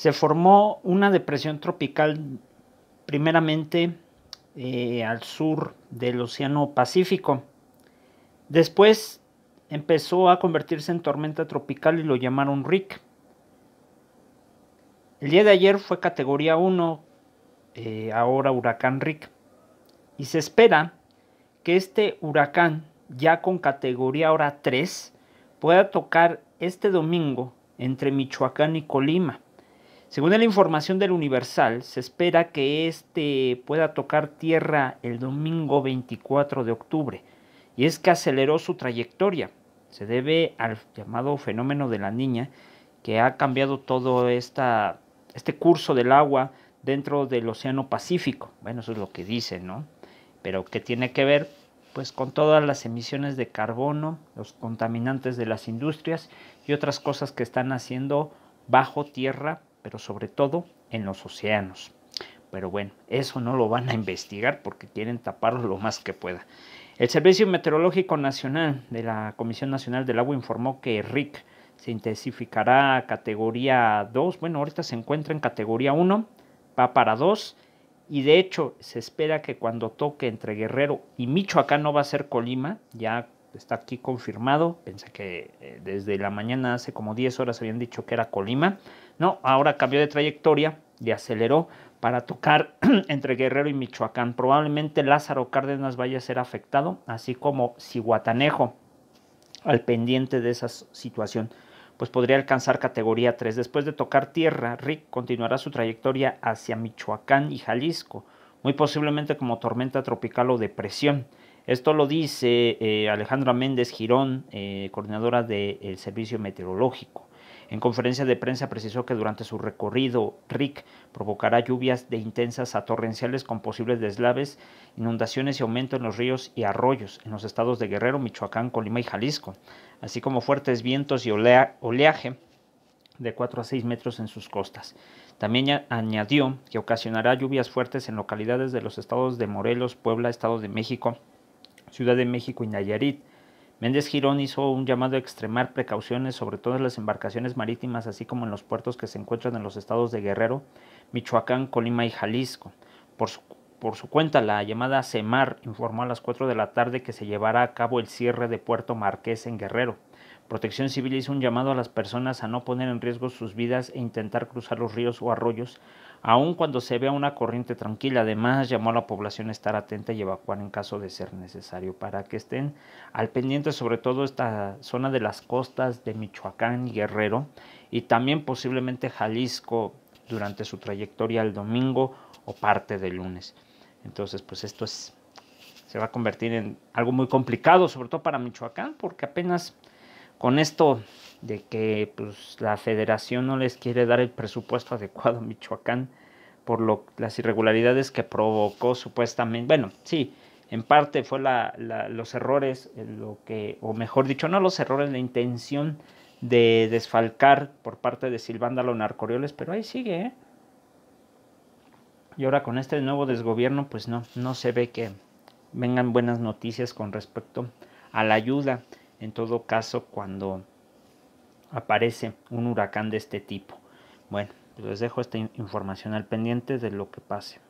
se formó una depresión tropical primeramente eh, al sur del Océano Pacífico. Después empezó a convertirse en tormenta tropical y lo llamaron Rick. El día de ayer fue categoría 1, eh, ahora huracán Rick. Y se espera que este huracán, ya con categoría ahora 3, pueda tocar este domingo entre Michoacán y Colima. Según la información del Universal, se espera que este pueda tocar tierra el domingo 24 de octubre, y es que aceleró su trayectoria. Se debe al llamado fenómeno de la niña, que ha cambiado todo este curso del agua dentro del Océano Pacífico. Bueno, eso es lo que dicen, ¿no? Pero que tiene que ver? Pues con todas las emisiones de carbono, los contaminantes de las industrias y otras cosas que están haciendo bajo tierra pero sobre todo en los océanos. Pero bueno, eso no lo van a investigar porque quieren taparlo lo más que pueda. El Servicio Meteorológico Nacional de la Comisión Nacional del Agua informó que RIC se intensificará a categoría 2. Bueno, ahorita se encuentra en categoría 1, va para 2. Y de hecho, se espera que cuando toque entre Guerrero y Michoacán, no va a ser Colima, ya está aquí confirmado. Pensé que eh, desde la mañana hace como 10 horas habían dicho que era Colima. No, ahora cambió de trayectoria y aceleró para tocar entre Guerrero y Michoacán. Probablemente Lázaro Cárdenas vaya a ser afectado, así como Cihuatanejo al pendiente de esa situación pues podría alcanzar categoría 3. Después de tocar tierra, Rick continuará su trayectoria hacia Michoacán y Jalisco, muy posiblemente como tormenta tropical o depresión. Esto lo dice eh, Alejandra Méndez Girón, eh, coordinadora del Servicio Meteorológico. En conferencia de prensa precisó que durante su recorrido, RIC provocará lluvias de intensas a torrenciales con posibles deslaves, inundaciones y aumento en los ríos y arroyos en los estados de Guerrero, Michoacán, Colima y Jalisco, así como fuertes vientos y oleaje de 4 a 6 metros en sus costas. También añadió que ocasionará lluvias fuertes en localidades de los estados de Morelos, Puebla, Estado de México, Ciudad de México y Nayarit. Méndez Girón hizo un llamado a extremar precauciones sobre todas las embarcaciones marítimas, así como en los puertos que se encuentran en los estados de Guerrero, Michoacán, Colima y Jalisco. Por su por su cuenta, la llamada Semar informó a las 4 de la tarde que se llevará a cabo el cierre de Puerto Marqués en Guerrero. Protección Civil hizo un llamado a las personas a no poner en riesgo sus vidas e intentar cruzar los ríos o arroyos, aun cuando se vea una corriente tranquila. Además, llamó a la población a estar atenta y evacuar en caso de ser necesario, para que estén al pendiente sobre todo esta zona de las costas de Michoacán y Guerrero, y también posiblemente Jalisco durante su trayectoria el domingo o parte del lunes. Entonces, pues esto se va a convertir en algo muy complicado, sobre todo para Michoacán, porque apenas con esto de que pues, la federación no les quiere dar el presupuesto adecuado a Michoacán por lo, las irregularidades que provocó supuestamente, bueno, sí, en parte fue los errores, lo que, o mejor dicho, no los errores, la intención de desfalcar por parte de Silvándalo Narcorioles, pero ahí sigue, ¿eh? Y ahora con este nuevo desgobierno, pues no, no se ve que vengan buenas noticias con respecto a la ayuda, en todo caso cuando aparece un huracán de este tipo. Bueno, pues les dejo esta información al pendiente de lo que pase.